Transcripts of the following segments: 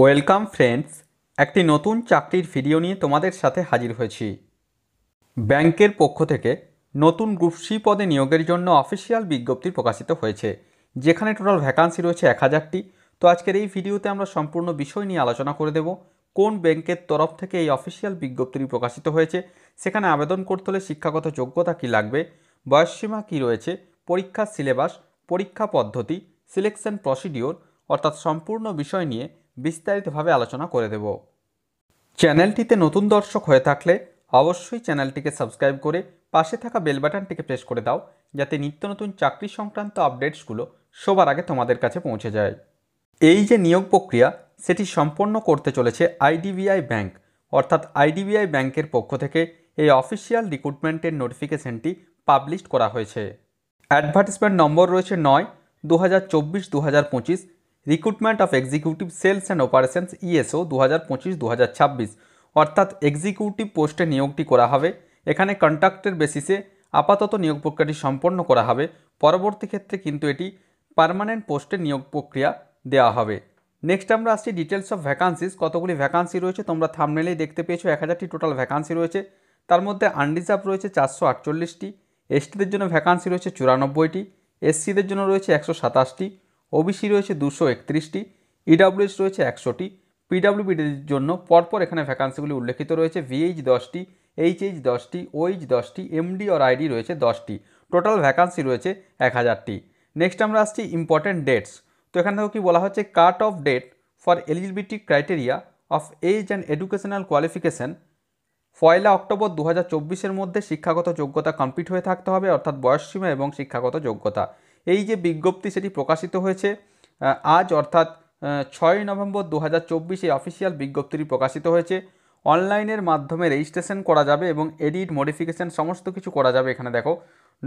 welcome friends একটি নতুন চাকরির ভিডিও নিয়ে তোমাদের সাথে হাজির হয়েছি ব্যাংকের পক্ষ থেকে নতুন গ্রুপ সি পদে নিয়োগের জন্য অফিসিয়াল বিজ্ঞপ্তি প্রকাশিত হয়েছে যেখানে টোটাল ভ্যাকান্সি রয়েছে এক হাজারটি তো আজকের এই ভিডিওতে আমরা সম্পূর্ণ বিষয় নিয়ে আলোচনা করে দেব কোন ব্যাংকের তরফ থেকে এই অফিসিয়াল বিজ্ঞপ্তিটি প্রকাশিত হয়েছে সেখানে আবেদন করতে হলে শিক্ষাগত যোগ্যতা কী লাগবে বয়সসীমা কী রয়েছে পরীক্ষার সিলেবাস পরীক্ষা পদ্ধতি সিলেকশন প্রসিডিওর অর্থাৎ সম্পূর্ণ বিষয় নিয়ে বিস্তারিতভাবে আলোচনা করে দেব চ্যানেলটিতে নতুন দর্শক হয়ে থাকলে অবশ্যই চ্যানেলটিকে সাবস্ক্রাইব করে পাশে থাকা বেল বাটনটিকে প্রেস করে দাও যাতে নিত্য নতুন চাকরি সংক্রান্ত আপডেটসগুলো সবার আগে তোমাদের কাছে পৌঁছে যায় এই যে নিয়োগ প্রক্রিয়া সেটি সম্পন্ন করতে চলেছে আইডিবিআই ব্যাংক অর্থাৎ আইডিবিআই ব্যাংকের পক্ষ থেকে এই অফিসিয়াল রিক্রুটমেন্টের নোটিফিকেশনটি পাবলিশ করা হয়েছে অ্যাডভার্টিসমেন্ট নম্বর রয়েছে নয় দু হাজার চব্বিশ দু হাজার পঁচিশ recruitment of executive sales and operations ESO e দু হাজার পঁচিশ দু হাজার ছাব্বিশ অর্থাৎ এক্সিকিউটিভ পোস্টে নিয়োগটি করা হবে এখানে কন্ট্রাক্টের বেসিসে আপাতত নিয়োগ প্রক্রিয়াটি সম্পন্ন করা হবে পরবর্তী ক্ষেত্রে কিন্তু এটি পারমানেন্ট পোস্টে নিয়োগ প্রক্রিয়া দেওয়া হবে নেক্সট আমরা আসছি ডিটেলস অফ ভ্যাকান্সিস কতগুলি ভ্যাকান্সি রয়েছে তোমরা থামনেলেই দেখতে পেয়েছো এক হাজারটি টোটাল ভ্যাকান্সি রয়েছে তার মধ্যে আনরিজার্ভ রয়েছে চারশো আটচল্লিশটি এসটিদের জন্য ভ্যাকান্সি রয়েছে চুরানব্বইটি এসসিদের জন্য রয়েছে একশো সাতাশটি ওবিসি রয়েছে দুশো একত্রিশটি ইডাব্লিউএস e রয়েছে একশোটি পিডাব্লিউবিডির জন্য পরপর এখানে ভ্যাকান্সিগুলি উল্লেখিত রয়েছে ভিএইচ দশটি এইচ এইচ দশটি ওইচ দশটি এমডি ওর আইডি রয়েছে দশটি টোটাল ভ্যাকান্সি রয়েছে এক হাজারটি নেক্সট আমরা আসছি ইম্পর্ট্যান্ট ডেটস তো এখান থেকে কি বলা হচ্ছে cut off date for eligibility criteria of age and educational qualification পয়লা অক্টোবর দু হাজার মধ্যে শিক্ষাগত যোগ্যতা কমপ্লিট হয়ে থাকতে হবে অর্থাৎ বয়সসীমা এবং শিক্ষাগত যোগ্যতা এই যে বিজ্ঞপ্তি সেটি প্রকাশিত হয়েছে আজ অর্থাৎ ছয় নভেম্বর দু হাজার চব্বিশে অফিসিয়াল বিজ্ঞপ্তিটি প্রকাশিত হয়েছে অনলাইনের মাধ্যমে রেজিস্ট্রেশন করা যাবে এবং এডিট মডিফিকেশান সমস্ত কিছু করা যাবে এখানে দেখো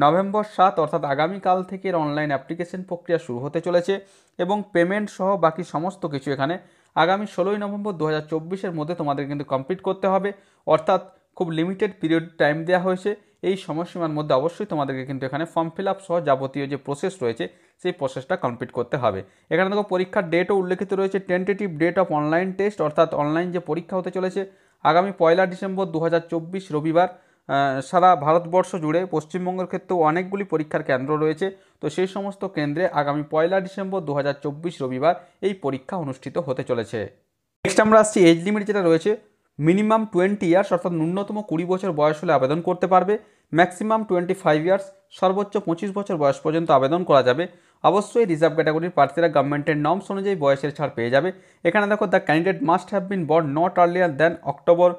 নভেম্বর সাত অর্থাৎ আগামীকাল থেকে এর অনলাইন অ্যাপ্লিকেশন প্রক্রিয়া শুরু হতে চলেছে এবং পেমেন্ট সহ বাকি সমস্ত কিছু এখানে আগামী ষোলোই নভেম্বর দু হাজার মধ্যে তোমাদের কিন্তু কমপ্লিট করতে হবে অর্থাৎ খুব লিমিটেড পিরিয়ড টাইম দেওয়া হয়েছে এই সময়সীমার মধ্যে অবশ্যই তোমাদেরকে কিন্তু এখানে ফর্ম ফিল আপ সহ যাবতীয় যে প্রসেস রয়েছে সেই প্রসেসটা কমপ্লিট করতে হবে এখানে দেখো পরীক্ষার ডেটও উল্লেখিত রয়েছে tentative date of online test অর্থাৎ অনলাইন যে পরীক্ষা হতে চলেছে আগামী পয়লা ডিসেম্বর দু রবিবার সারা ভারতবর্ষ জুড়ে পশ্চিমবঙ্গের ক্ষেত্রেও অনেকগুলি পরীক্ষার কেন্দ্র রয়েছে তো সেই সমস্ত কেন্দ্রে আগামী পয়লা ডিসেম্বর দু রবিবার এই পরীক্ষা অনুষ্ঠিত হতে চলেছে নেক্সট আমরা আসছি এজ লিমিট যেটা রয়েছে মিনিমাম টোয়েন্টি ইয়ার্স অর্থাৎ ন্যূনতম কুড়ি বছর বয়স হলে আবেদন করতে পারবে ম্যাক্সিমাম টোয়েন্টি ফাইভ ইয়ার্স সর্বোচ্চ পঁচিশ বছর বয়স পর্যন্ত আবেদন করা যাবে অবশ্যই রিজার্ভ ক্যাটাগরির প্রার্থীরা গভর্নমেন্টের নর্মস অনুযায়ী বয়সের ছাড় পেয়ে যাবে এখানে দেখো the candidate must have been born not earlier than October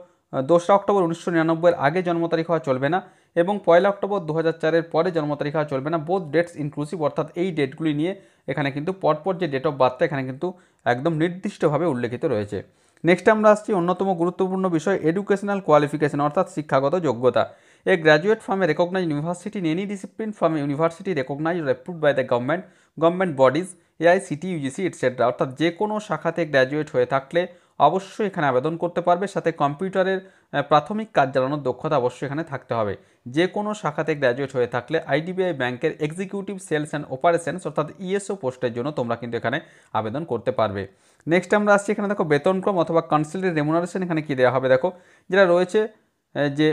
দোসরা অক্টোবর উনিশশো নিরানব্বইয়ের আগে জন্ম তারিখ হওয়া চলবে না এবং পয়লা অক্টোবর দু হাজার চারের পরে জন্ম তারিখ হওয়া চলবে না বোধ ডেটস ইনক্লুসিভ অর্থাৎ এই ডেটগুলি নিয়ে এখানে কিন্তু পরপর যে ডেট অফ বার্থটা এখানে কিন্তু একদম নির্দিষ্টভাবে উল্লেখিত রয়েছে নেক্সট আমরা আসছি অন্যতম গুরুত্বপূর্ণ বিষয় এডুকেশনাল কোয়ালিফিকেশন অর্থাৎ শিক্ষাগত যোগ্যতা a graduate from a recognize university university in any discipline from a university recognized by the government government bodies AICT UGC AICT, অর্থাৎ যে কোনো শাখাতে গ্র্যাজুয়েট হয়ে থাকলে অবশ্যই এখানে আবেদন করতে পারবে সাথে কম্পিউটারের প্রাথমিক কাজ চালানোর দক্ষতা অবশ্যই এখানে থাকতে হবে যে কোনো শাখাতে গ্র্যাজুয়েট হয়ে থাকলে আইডিবিআই ব্যাংকের এক্সিকিউটিভ সেলস অ্যান্ড অপারেশনস অর্থাৎ ইএসও e পোস্টের জন্য তোমরা কিন্তু এখানে আবেদন করতে পারবে নেক্সট আমরা আসছি এখানে দেখো বেতনক্রম অথবা কাউন্সিলের রেমুনারেশন এখানে কী দেওয়া হবে দেখো যেটা রয়েছে যে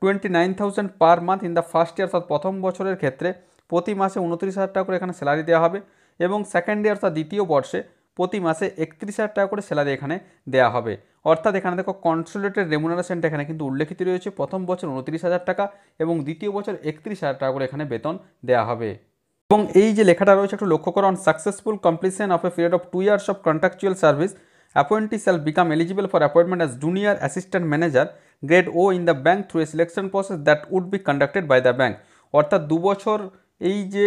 twenty nine thousand per month in the first year অর্থাৎ প্রথম বছরের ক্ষেত্রে প্রতি মাসে উনত্রিশ হাজার টাকা করে এখানে স্যালারি দেওয়া হবে এবং সেকেন্ড ইয়ার অর্থাৎ দ্বিতীয় বর্ষে প্রতি মাসে একত্রিশ হাজার টাকা করে স্যালারি এখানে দেওয়া হবে অর্থাৎ এখানে দেখো কনসুলেটের রেমুনারেশনটা এখানে কিন্তু উল্লেখিত রয়েছে প্রথম বছর উনত্রিশ হাজার টাকা এবং দ্বিতীয় বছর একত্রিশ হাজার টাকা করে এখানে বেতন দেওয়া হবে এবং এই যে লেখাটা রয়েছে একটু লক্ষ্য করো on successful completion of a period of two years of contractual service appointee shall become eligible for appointment as junior assistant manager grade O in the bank through a selection process that would be conducted by the bank অর্থাৎ দু বছর এই যে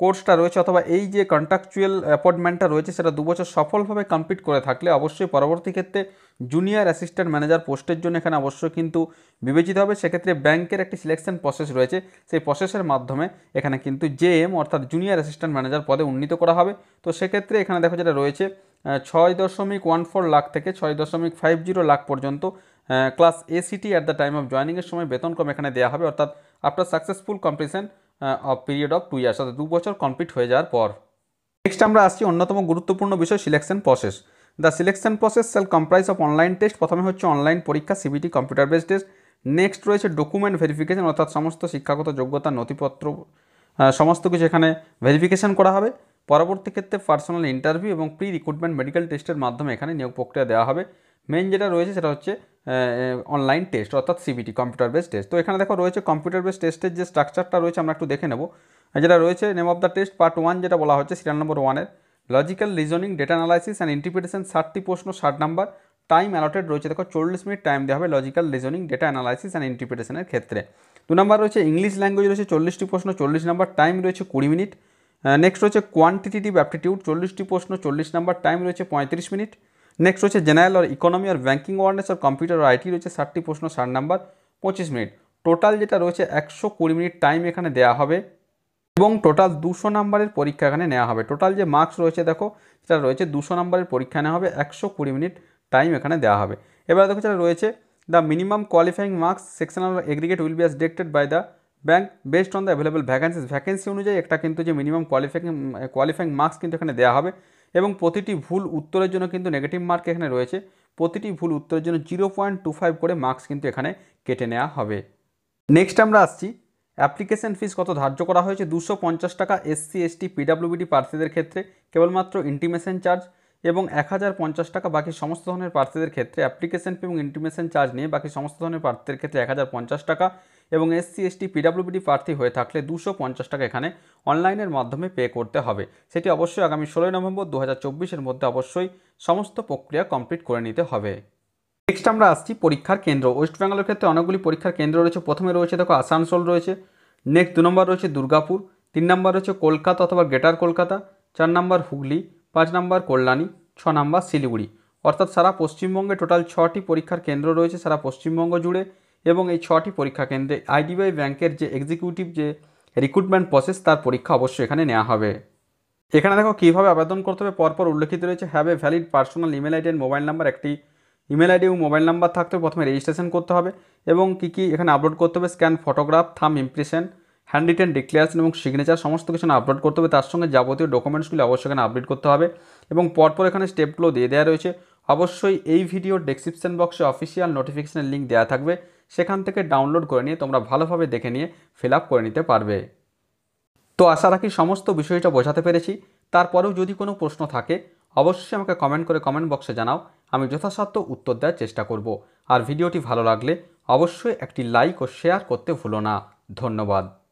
কোর্সটা রয়েছে অথবা এই যে কন্ট্রাকচুয়াল অ্যাপয়েন্টমেন্টটা রয়েছে সেটা দুবছর সফলভাবে কমপ্লিট করে থাকলে অবশ্যই পরবর্তী ক্ষেত্রে জুনিয়র অ্যাসিস্ট্যান্ট ম্যানেজার পোস্টের জন্য এখানে অবশ্যই কিন্তু বিবেচিত হবে সেক্ষেত্রে ব্যাংকের একটি সিলেকশন প্রসেস রয়েছে সেই প্রসেসের মাধ্যমে এখানে কিন্তু জে এম অর্থাৎ জুনিয়র অ্যাসিস্ট্যান্ট ম্যানেজার পদে উন্নীত করা হবে তো সেক্ষেত্রে এখানে দেখো যেটা রয়েছে ছয় দশমিক ওয়ান ফোর লাখ থেকে ছয় দশমিক ফাইভ জিরো লাখ পর্যন্ত ক্লাস এসিটি অ্যাট দ্য টাইম অফ জয়নিংয়ের সময় বেতন কম এখানে দেওয়া হবে অর্থাৎ after successful competition of period of two years অর্থাৎ দু বছর কমপ্লিট হয়ে যাওয়ার পর নেক্সট আমরা আসছি অন্যতম গুরুত্বপূর্ণ বিষয় selection process the selection process shall comprise of online test প্রথমে হচ্ছে অনলাইন পরীক্ষা CBT computer base test next রয়েছে ডকুমেন্ট ভেরিফিকেশন অর্থাৎ সমস্ত শিক্ষাগত যোগ্যতা নথিপত্র সমস্ত কিছু এখানে ভেরিফিকেশন করা হবে পরবর্তী ক্ষেত্রে পার্সোনাল ইন্টারভিউ এবং প্রি রিক্রুটমেন্ট মেডিকেল টেস্টের মাধ্যমে এখানে নিয়োগ প্রক্রিয়া দেওয়া হবে মেন যেটা রয়েছে সেটা হচ্ছে অনলাইন টেস্ট অর্থাৎ সিবিটি কম্পিউটার বেস টেস্ট তো এখানে দেখো রয়েছে কম্পিউটার বেস টেস্টের যে স্ট্রাকচারটা রয়েছে আমরা একটু দেখে নেব যেটা রয়েছে name of the test part one যেটা বলা হচ্ছে সিরিয়াল নম্বর ওয়ানের logical reasoning data analysis and interpretation ষাটটি প্রশ্ন ষাট নাম্বার টাইম অ্যালটেড রয়েছে দেখো চল্লিশ মিনিট টাইম দেওয়া হবে logical reasoning data analysis and ইন্টিপ্রিটেশনের ক্ষেত্রে দু নম্বর রয়েছে ইংলিশ ল্যাঙ্গুয়েজ রয়েছে চল্লিশটি প্রশ্ন চল্লিশ নাম্বার টাইম রয়েছে কুড়ি মিনিট নেক্সট রয়েছে কোয়ান্টিটিভ অ্যাপটিটিউড চল্লিশটি প্রশ্ন চল্লিশ নাম্বার টাইম রয়েছে পঁয়ত্রিশ মিনিট নেক্সট রয়েছে জেনারেল আর ইকোনমি আর ব্যাঙ্কিং ওয়ার্নেস আর কম্পিউটার আর আইটি রয়েছে ষাটটি প্রশ্ন ষাট নাম্বার পঁচিশ মিনিট টোটাল যেটা রয়েছে একশো কুড়ি মিনিট টাইম এখানে দেওয়া হবে এবং টোটাল দুশো নাম্বারের পরীক্ষা এখানে নেওয়া হবে টোটাল যে মার্কস রয়েছে দেখো সেটা রয়েছে দুশো নাম্বারের পরীক্ষা নেওয়া হবে একশো কুড়ি মিনিট টাইম এখানে দেওয়া হবে এবার দেখো যেটা রয়েছে the minimum qualifying marks sectional aggregate will be decided by the bank based on the available vacancies vacancy অনুযায়ী একটা কিন্তু যে মিনিমাম কোয়ালিফাইং কোয়ালিফাইং মার্কস কিন্তু এখানে দেওয়া হবে এবং প্রতিটি ভুল উত্তরের জন্য কিন্তু নেগেটিভ মার্ক এখানে রয়েছে প্রতিটি ভুল উত্তরের জন্য জিরো পয়েন্ট টু ফাইভ করে মার্কস কিন্তু এখানে কেটে নেওয়া হবে নেক্সট আমরা আসছি অ্যাপ্লিকেশন ফিস কত ধার্য করা হয়েছে দুশো পঞ্চাশ টাকা এসসি এসটি পিডাব্লিউবিডি প্রার্থীদের ক্ষেত্রে কেবলমাত্র ইন্টিমেশন চার্জ এবং এক হাজার পঞ্চাশ টাকা বাকি সমস্ত ধরনের প্রার্থীদের ক্ষেত্রে অ্যাপ্লিকেশন ফি এবং ইন্টিমেশন চার্জ নিয়ে বাকি সমস্ত ধরনের প্রার্থীদের ক্ষেত্রে এক হাজার পঞ্চাশ টাকা এবং এসসি এসটি পিডাব্লিউডি প্রার্থী হয়ে থাকলে দুশো পঞ্চাশ টাকা এখানে অনলাইনের মাধ্যমে পে করতে হবে সেটি অবশ্যই আগামী ষোলোই নভেম্বর দু হাজার মধ্যে অবশ্যই সমস্ত প্রক্রিয়া কমপ্লিট করে নিতে হবে নেক্সট আমরা আসছি পরীক্ষার কেন্দ্র ওয়েস্ট বেঙ্গলের ক্ষেত্রে অনেকগুলি পরীক্ষার কেন্দ্র রয়েছে প্রথমে রয়েছে দেখো আসানসোল রয়েছে নেক্সট দু নম্বর রয়েছে দুর্গাপুর তিন নম্বর রয়েছে কলকাতা অথবা গ্রেটার কলকাতা চার নম্বর হুগলি পাঁচ নম্বর কল্যাণী ছ নম্বর শিলিগুড়ি অর্থাৎ সারা পশ্চিমবঙ্গে টোটাল ছটি পরীক্ষার কেন্দ্র রয়েছে সারা পশ্চিমবঙ্গ জুড়ে এবং এই ছটি পরীক্ষা কেন্দ্রে আইডিবিআই ব্যাংকের যে এক্সিকিউটিভ যে রিক্রুটমেন্ট প্রসেস তার পরীক্ষা অবশ্যই এখানে নেওয়া হবে এখানে দেখো কীভাবে আবেদন করতে হবে পরপর উল্লেখিত রয়েছে have a valid personal email ID and mobile number একটি ইমেল আইডি ও মোবাইল নাম্বার থাকতে প্রথমে রেজিস্ট্রেশন করতে হবে এবং কী কী এখানে আপলোড করতে হবে scan photograph thumb impression hand written declaration এবং সিগনেচার সমস্ত কিছু আপলোড করতে হবে তার সঙ্গে যাবতীয় ডকুমেন্টসগুলি অবশ্যই এখানে আপডেট করতে হবে এবং পরপর এখানে স্টেপগুলো দিয়ে দেওয়া রয়েছে অবশ্যই এই ভিডিও ডেসক্রিপশন বক্সে অফিসিয়াল নোটিফিকেশনের লিঙ্ক দেওয়া থাকবে সেখান থেকে ডাউনলোড করে নিয়ে তোমরা ভালোভাবে দেখে নিয়ে ফিল করে নিতে পারবে তো আশা রাখি সমস্ত বিষয়টা বোঝাতে পেরেছি তারপরেও যদি কোনো প্রশ্ন থাকে অবশ্যই আমাকে কমেন্ট করে কমেন্ট বক্সে জানাও আমি যথাসাধ্য উত্তর দেওয়ার চেষ্টা করব আর ভিডিওটি ভালো লাগলে অবশ্যই একটি লাইক ও শেয়ার করতে ভুলো না ধন্যবাদ